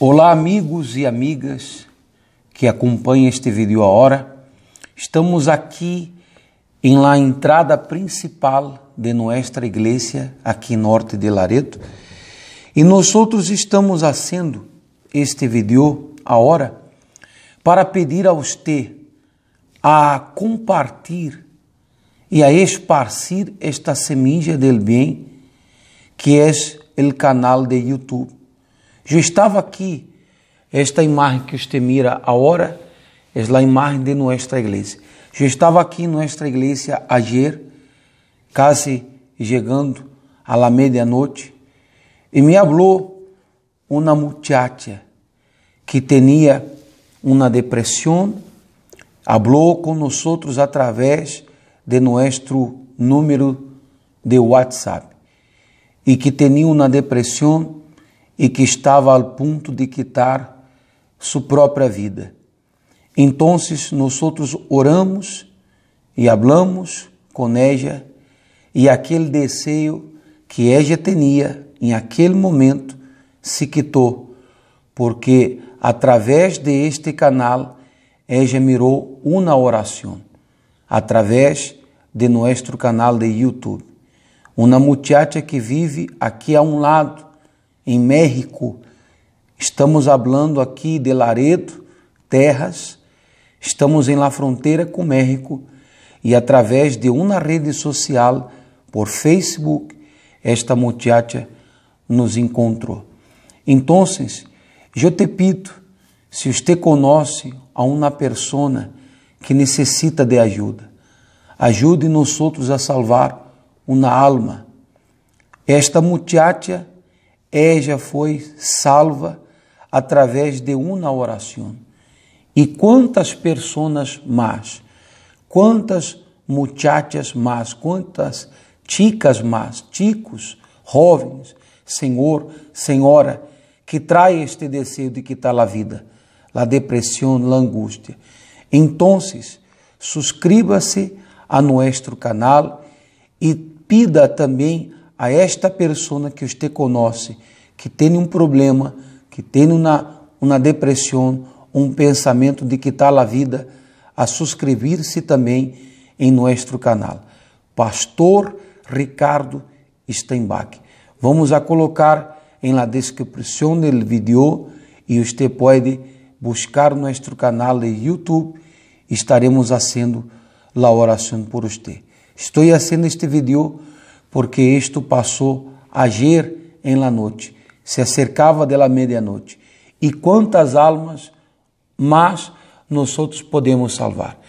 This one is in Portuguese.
Olá, amigos e amigas que acompanham este vídeo a hora. Estamos aqui em la entrada principal de nossa igreja aqui norte de Laredo e nós outros estamos fazendo este vídeo a hora para pedir a você a compartilhar e a esparcir esta semente del bem que é o canal de YouTube já estava aqui esta imagem que os temira agora, é a imagem de nossa igreja. Já estava aqui nossa igreja ayer, quase chegando à la meia-noite, e me falou uma muchacha que tinha uma depressão, falou com nós outros através de nosso número de WhatsApp e que tinha uma depressão e que estava ao ponto de quitar sua própria vida. Então, nós oramos e hablamos com ella e aquele desejo que ella tinha em aquele momento se quitou, porque através de este canal ella mirou uma oração, através de nosso canal de YouTube. Uma muchacha que vive aqui a um lado em México. Estamos falando aqui de Laredo, terras. Estamos em la fronteira com México e através de uma rede social por Facebook, esta muchacha nos encontrou. Então, eu te pido, se você conhece a uma pessoa que necessita de ajuda, ajude nos outros a salvar uma alma. Esta muchacha ella foi salva através de uma oração. E quantas pessoas mais, quantas muchachas mais, quantas chicas mais, chicos, jovens, senhor, senhora, que trai este desejo de quitar a vida, a depressão, a angústia. Então, subscreva-se a nosso canal e pida também a esta pessoa que você conhece, que tem um problema, que tem uma, uma depressão, um pensamento de quitar a vida, a subscrever-se também em nosso canal. Pastor Ricardo Steinbach. Vamos a colocar em la descrição do vídeo e você pode buscar nosso canal de YouTube. Estaremos fazendo la oração por você. Estou fazendo este vídeo porque isto passou a agir em la noite, se acercava dela meia-noite. E quantas almas mais nós outros podemos salvar.